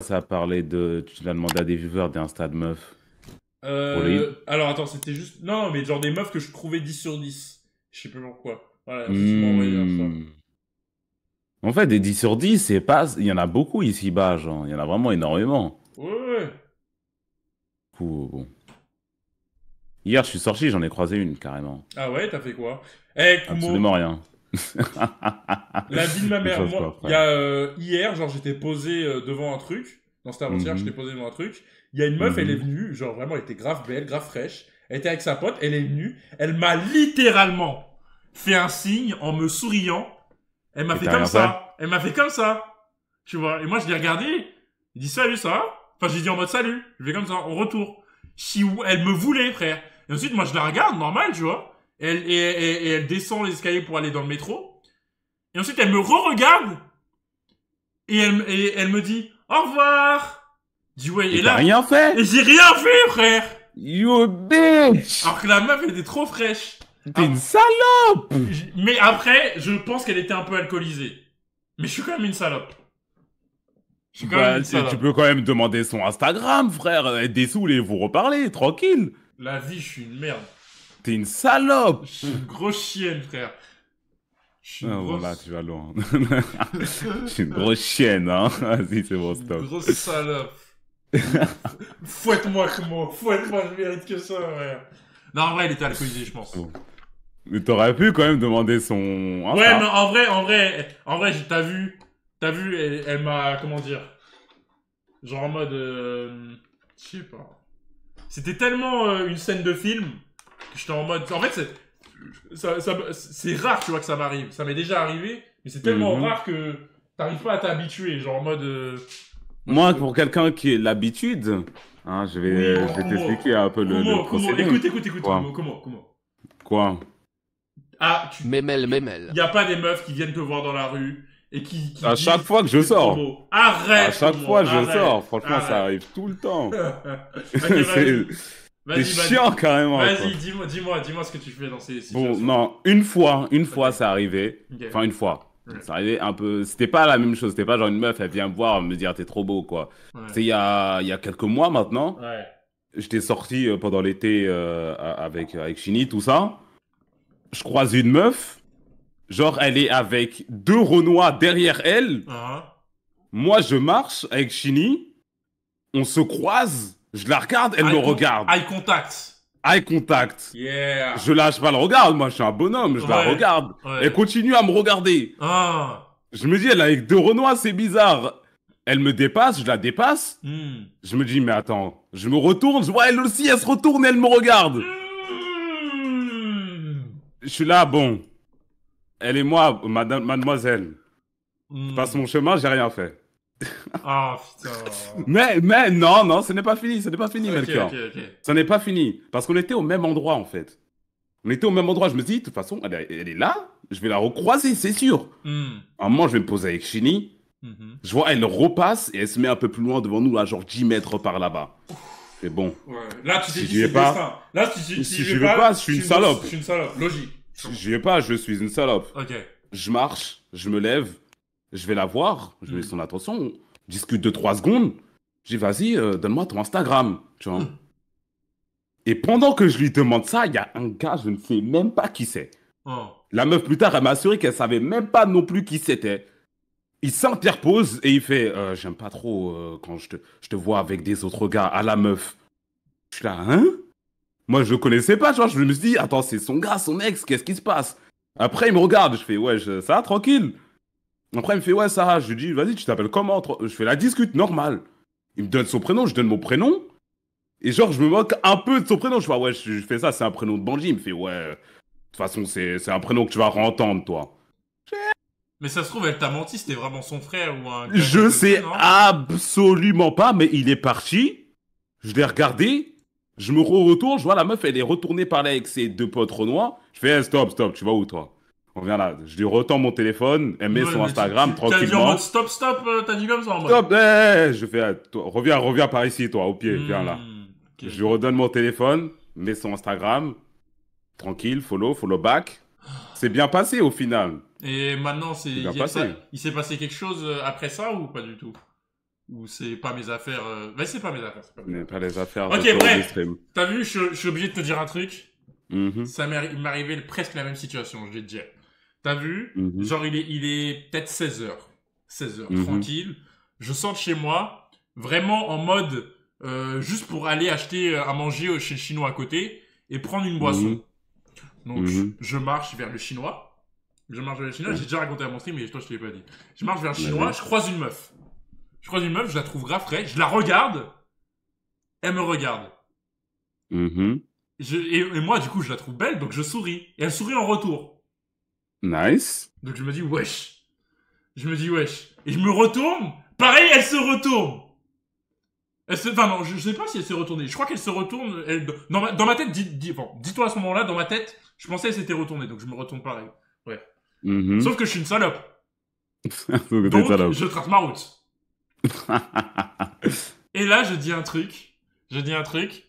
ça parlé de. Tu l'as demandé à des viewers d'un de meufs. Euh, alors attends, c'était juste. Non, mais genre des meufs que je trouvais 10 sur 10. Je sais plus pourquoi. Voilà, mmh. En fait, des 10 sur 10, c'est pas. Il y en a beaucoup ici-bas, genre. Il y en a vraiment énormément. Ouais, ouais. bon. Hier, je suis sorti, j'en ai croisé une carrément. Ah ouais, t'as fait quoi eh, Absolument rien. la vie de ma mère, moi, il y a, euh, hier, genre, j'étais posé euh, devant un truc. Dans cette arrière. Mhm. j'étais posé devant un truc. Il y a une meuf, elle est mhm. venue, genre, vraiment, elle était grave belle, grave fraîche. Elle était avec sa pote, elle est venue. Elle m'a littéralement fait un signe en me souriant. Elle m'a fait comme ça. Elle m'a fait comme ça. Tu vois. Et moi, je l'ai regardé Il dit salut, ça va Enfin, j'ai dit en mode salut. Je vais comme ça, on retour. Si, elle me voulait, frère. Et ensuite, moi, je la regarde, normal, tu vois elle, et, elle descend les escaliers pour aller dans le métro. Et ensuite, elle me re-regarde. Et elle, me dit au revoir. J'ai ouais, et, rien fait. j'ai rien fait, frère. You bitch. Alors que la meuf, elle était trop fraîche. T'es une salope. Mais après, je pense qu'elle était un peu alcoolisée. Mais je suis quand même une salope. Je suis quand bah, même Tu peux quand même demander son Instagram, frère. Des sous, vous reparlez, tranquille. La vie, je suis une merde une salope Je suis une grosse chienne, frère. Je suis une ah, grosse... Voilà, tu vas loin. Je suis une grosse chienne, hein. Vas-y, c'est bon, stop. Une grosse salope. Fouette-moi, comment Fouette-moi, je mérite que ça, frère. Non, en vrai, il était alcoolisé, je pense. Mais t'aurais pu quand même demander son. ouais, mais en vrai, en vrai, en vrai, t'as vu, t'as vu, elle, m'a, comment dire, genre en mode, euh, je sais pas. C'était tellement euh, une scène de film j'étais en mode. En fait, c'est, rare, tu vois, que ça m'arrive. Ça m'est déjà arrivé, mais c'est tellement mhm. rare que t'arrives pas à t'habituer, genre en mode. Euh, Moi, euh, pour quelqu'un qui est l'habitude, hein, je vais, t'expliquer un peu le, Écoute, écoute, écoute, comment, comment, Quoi Ah, tu... Mémel, Il Y a pas des meufs qui viennent te voir dans la rue et qui, à chaque fois que je sors. Arrête. À chaque fois que je sors, franchement, ça arrive tout le temps. T'es chiant carrément. Hein, vas-y, dis-moi, dis-moi, dis-moi ce que tu fais dans ces situations. Bon, non, une fois, une fois, ça arrivait. Enfin, une fois. Ça arrivait un peu. C'était pas la même chose. C'était pas genre une meuf, elle vient me voir, me dire ah, t'es trop beau, quoi. C'est il y a, il y a quelques mois maintenant. Ouais. J'étais sorti euh, pendant l'été euh, avec, avec Chini, tout ça. Je croise une meuf. Genre, elle est avec deux Renois derrière elle. Uh-huh. Moi, je marche avec Chini. On se croise je la regarde, elle me regarde. Eye contact. Eye contact. Yeah. Je lâche pas le regard, moi je suis un bonhomme, je la regarde. Elle continue à me regarder. Ah. Je me dis, elle est avec deux Renois, c'est bizarre. Elle me dépasse, je la dépasse. Hmm. Je me dis, mais attends, je me retourne, je vois elle aussi, elle se retourne, elle me regarde. Hmm. Je suis là, bon. Elle et moi, madame, mademoiselle. Hmm. Je passe mon chemin, j'ai rien fait. Ah putain. Mais, mais non, non, ce n'est pas fini, ce n'est pas fini, Ce n'est pas fini. Parce qu'on était au même endroit, en fait. On était au même endroit. Je me dis, de toute façon, elle, est là. Je vais la recroiser, c'est sûr. Hmm. À un moment, je vais me poser avec Chini. Mhm. Je vois, elle repasse et elle se met un peu plus loin devant nous, à genre 10 mètres par là-bas. C'est bon. Là, tu dis si je pas. Là, si, si, je vais pas, je suis une, salope. Je suis une salope. Je vais pas, je suis une salope. Ok. Je marche, je me lève, je vais la voir, je mets mm. son attention, on discute de trois secondes. j'ai dis, vas-y, euh, donne-moi ton Instagram, tu vois. Mm. Et pendant que je lui demande ça, il y a un gars, je ne sais même pas qui c'est. Oh. La meuf, plus tard, elle m'a assuré qu'elle savait même pas non plus qui c'était. Il s'interpose et il fait euh, J'aime pas trop euh, quand je te, je te vois avec des autres gars à la meuf. Je suis là, hein Moi, je le connaissais pas, Je me suis dit Attends, c'est son gars, son ex, qu'est-ce qui se passe Après, il me regarde. Je fais Ouais, ça, tranquille. Après, il me fait Ouais, Sarah. Je lui dis Vas-y, tu t'appelles comment Je fais la discute, normal. Il me donne son prénom, je donne mon prénom. Et genre, je me moque un peu de son prénom. Je fais ah Ouais, je fais ça, c'est un prénom de Banji. Il me fait Ouais, de toute façon, c'est un prénom que tu vas entendre, toi. Mais ça se trouve, elle t'a menti, c'était vraiment son frère ou un. Je sais absolument pas, mais il est parti. Je l'ai regardé. Je me retourne, je vois la meuf, elle est retournée parler avec ses deux potes renois. Je fais eh, stop, stop, tu vas où toi là, je lui retends mon téléphone, elle met son Instagram tranquillement. stop, stop, euh, t'as dit comme ça en Stop, eh, eh, je fais, eh, reviens, reviens par ici, toi, au pied, hmm, viens là. Je lui redonne mon téléphone, Mets son Instagram, tranquille, follow, follow back. C'est bien passé au final. Et maintenant, c'est il, il s'est passé quelque chose euh, après ça ou pas du tout Ou c'est pas mes affaires euh, c'est pas mes affaires. Pas, pas les affaires. Ok, bref. T'as vu, je, suis obligé de te dire un truc. Mm Ça m'est arrivé presque la même situation, je vais te dire vu mhm. Genre, il est, il est peut-être 16h. 16h, mhm. tranquille. Je sors de chez moi, vraiment en mode euh, juste pour aller acheter euh, à manger chez le chinois à côté et prendre une boisson. Mhm. Donc, je, marche vers le chinois. Je marche vers le chinois. J'ai déjà raconté à mon stream, mais toi, je te l'ai pas dit. Je marche vers le chinois, je croise une meuf. Je croise une meuf, je la trouve grave frais, je la regarde. Elle me regarde. et moi, du coup, je la trouve belle, donc je souris. Et elle sourit en retour. Nice. Donc je me dis wesh. Je me dis wesh. Et je me retourne. Pareil, elle se retourne. Elle se... Enfin non, je, sais pas si elle s'est retournée. Je crois qu'elle se retourne. Dans, ma... tête, dis, toi à ce moment-là, dans ma tête, je pensais qu'elle s'était retournée. Donc je me retourne pareil. Ouais. Mm-hmm. Sauf que je suis une salope. donc, salope. je trace ma route. Et là, je dis un truc. Je dis un truc.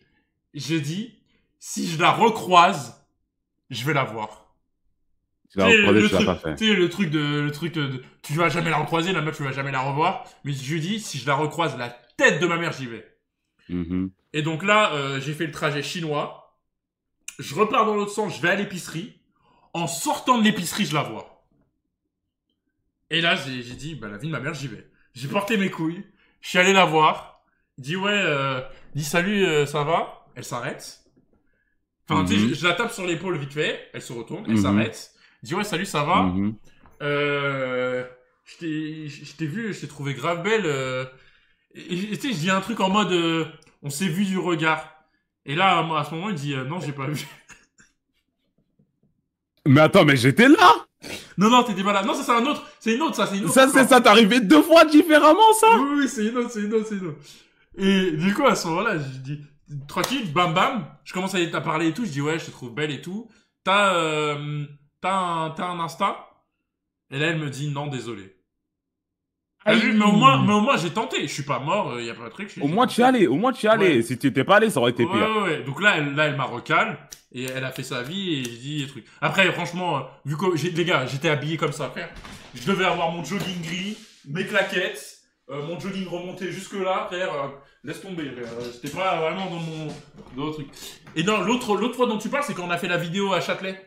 Je dis, si je la recroise, je vais la voir. Tu Tu sais, le truc de, le truc de, tu vas jamais la recroiser, la meuf, tu vas jamais la revoir. Mais je lui dis, si je la recroise, la tête de ma mère, j'y vais. Mm-hmm. Et donc là, euh, j'ai fait le trajet chinois. Je repars dans l'autre sens, je vais à l'épicerie. En sortant de l'épicerie, je la vois. Et là, j'ai, dit, bah, la vie de ma mère, j'y vais. J'ai porté mes couilles. Je suis allé la voir. Dis ouais, euh, dis salut, euh, ça va. Elle s'arrête. Enfin, tu sais, mm-hmm. je, la tape sur l'épaule vite fait. Elle se retourne, elle mm-hmm. s'arrête dis ouais salut ça va mhm. euh, je t'ai vu je t'ai trouvé grave belle euh. et tu sais je dis un truc en mode euh, on s'est vu du regard et là à ce moment il dit non j'ai pas vu mais attends mais j'étais là non non t'étais pas là non ça c'est un autre c'est une autre ça c'est une autre ça c'est ça t'es arrivé deux fois différemment ça oui oui c'est une autre c'est une autre c'est une autre et du coup à ce moment là je dis tranquille bam bam je commence à parler et tout je dis ouais je te trouve belle et tout t'as T'as un, t'as un Et là, elle me dit non, désolé. mais au moins, mais au moins j'ai tenté. Je suis pas mort, il euh, y a pas de truc. Au moins tu y allé. au moins tu y Si tu étais pas allé, ça aurait été pire. Ouais, ouais. Donc là, elle, là, elle m'a recalé et elle a fait sa vie et j'ai dit des trucs. Après, franchement, euh, vu que les gars, j'étais habillé comme ça, frère. Je devais avoir mon jogging gris, mes claquettes, euh, mon jogging remonté jusque là, frère. laisse tomber. c'était pas vraiment dans mon, dans truc. Et non, l'autre, l'autre fois dont tu parles, c'est quand on a fait la vidéo à Châtelet.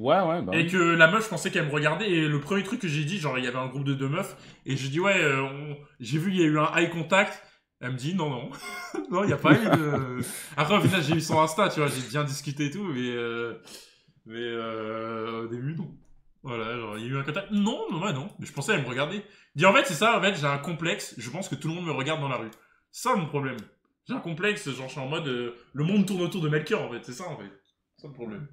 Ouais, ouais. Bah et que la meuf, je pensais qu'elle me regardait. Et le premier truc que j'ai dit, genre, il y avait un groupe de deux meufs. Et je dis, ouais, euh, j'ai vu, il y a eu un eye contact. Elle me dit, non, non. non, il n'y a pas eu de. Après, au final, j'ai eu son Insta, tu vois, j'ai bien discuté et tout. Mais, euh, mais euh, au début, non. Voilà, genre, il y a eu un contact. Non, non, non, bah non. Mais je pensais, qu'elle me regardait. dit en fait, c'est ça, en fait, j'ai un complexe. Je pense que tout le monde me regarde dans la rue. C'est ça mon problème. J'ai un complexe, genre, je suis en mode. le monde tourne autour de Melchior, en fait. C'est ça, en fait. C'est ça le problème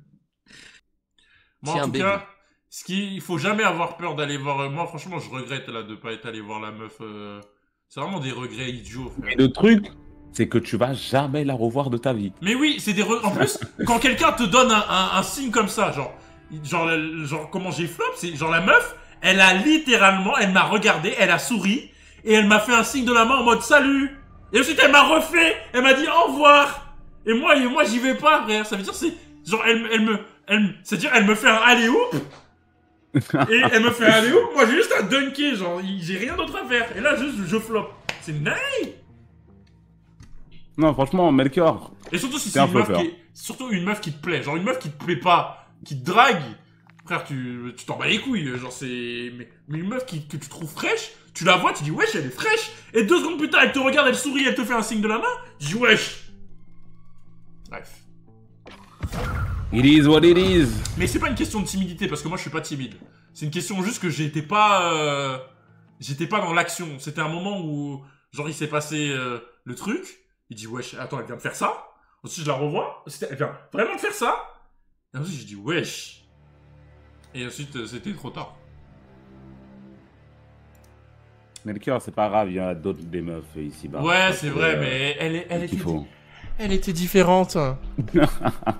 en tout cas, ce qui, faut jamais avoir peur d'aller voir. Euh, moi, franchement, je regrette là de pas être allé voir la meuf. Euh, c'est vraiment des regrets idiots. Frère. Mais le truc, c'est que tu vas jamais la revoir de ta vie. Mais oui, c'est des. En plus, quand quelqu'un te donne un, un, signe comme ça, genre, genre, genre comment j'ai flop, c'est genre la meuf, elle a littéralement, elle m'a regardé, elle a souri et elle m'a fait un signe de la main en mode salut. Et ensuite, elle m'a refait, elle m'a dit au revoir. Et moi, et moi, j'y vais pas, frère. Ça veut dire c'est genre elle, elle me c'est-à-dire, elle me fait un aller où Et elle me fait un aller où moi j'ai juste à dunker, genre, j'ai rien d'autre à faire. Et là, juste, je flop. C'est nice Non, franchement, Melchior. Et surtout si c'est une meuf qui Surtout une meuf qui te plaît, genre une meuf qui te plaît pas, qui te drague. Frère, tu t'en bats les couilles, genre c'est. Mais, une meuf qui, que tu trouves fraîche, tu la vois, tu dis wesh, elle est fraîche, et deux secondes plus tard, elle te regarde, elle sourit, elle te fait un signe de la main, tu dis wesh. Bref. It is what it is. Mais c'est pas une question de timidité parce que moi je suis pas timide. C'est une question juste que j'étais pas, euh, j'étais pas dans l'action. C'était un moment où genre il s'est passé euh, le truc. Il dit wesh, attends elle vient de faire ça. Ensuite je la revois. elle vient vraiment de faire ça. Et ensuite j'ai dit « wesh. Et ensuite euh, c'était trop tard. Melchior, c'est pas grave, il y a d'autres des meufs ici-bas. Ouais, c'est vrai, mais elle, est, elle était, elle était différente.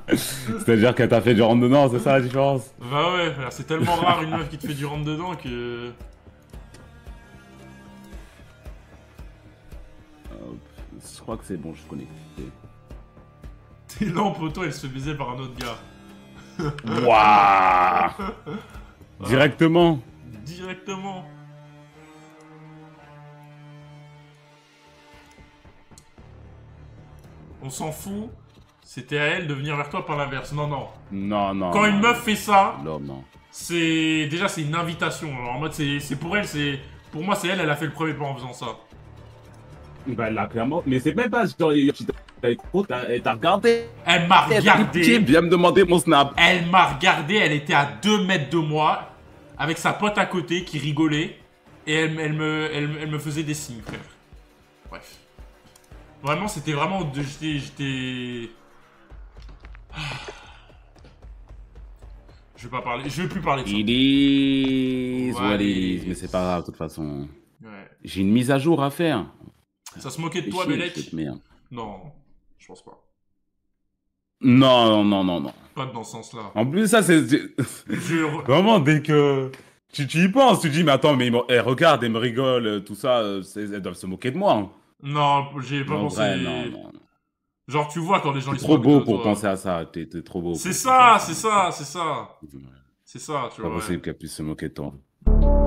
C'est-à-dire qu'elle t'a fait du rentre dedans, c'est ça la différence Bah ouais, c'est tellement rare une meuf qui te fait du rentre dedans que. je crois que c'est bon, je connais. T'es là poteau, elle se fait par un autre gars. Waouh Directement Directement on s'en fout. C'était à elle de venir vers toi par l'inverse. Non, non. Non, non. Quand une meuf fait ça, c'est déjà c'est une invitation. en mode c'est pour elle, c'est pour moi c'est elle, elle a fait le premier pas en faisant ça. Bah là clairement, mais c'est même pas genre t'a regardé. Elle m'a regardé. Elle me demander mon snap. Elle m'a regardé, elle était à 2 mètres de moi, avec sa pote à côté qui rigolait, et elle, elle, me, elle me faisait des signes, frère. Bref. Vraiment, c'était vraiment... j'étais, J'étais... Ah. Je vais pas parler, je vais plus parler de ça. It is what it is, mais c'est pas grave de toute façon. J'ai une mise à jour à faire. Ça se moquait de toi, Belek Non, je pense pas. Non, non, non, non. Pas dans ce sens-là. En plus, ça, c'est. Vraiment, dès que. Tu, y penses, tu dis, mais attends, mais eh, regarde, ils me rigolent, tout ça, euh, elles doivent se moquer de moi. Hein. Non, j'ai pas pensé. Genre, tu vois quand les gens ils sont. trop beau pour penser à ça. T'es trop beau. C'est ça, c'est ça, c'est ça. C'est ça, tu vois. pas possible qu'elle puisse se moquer de toi.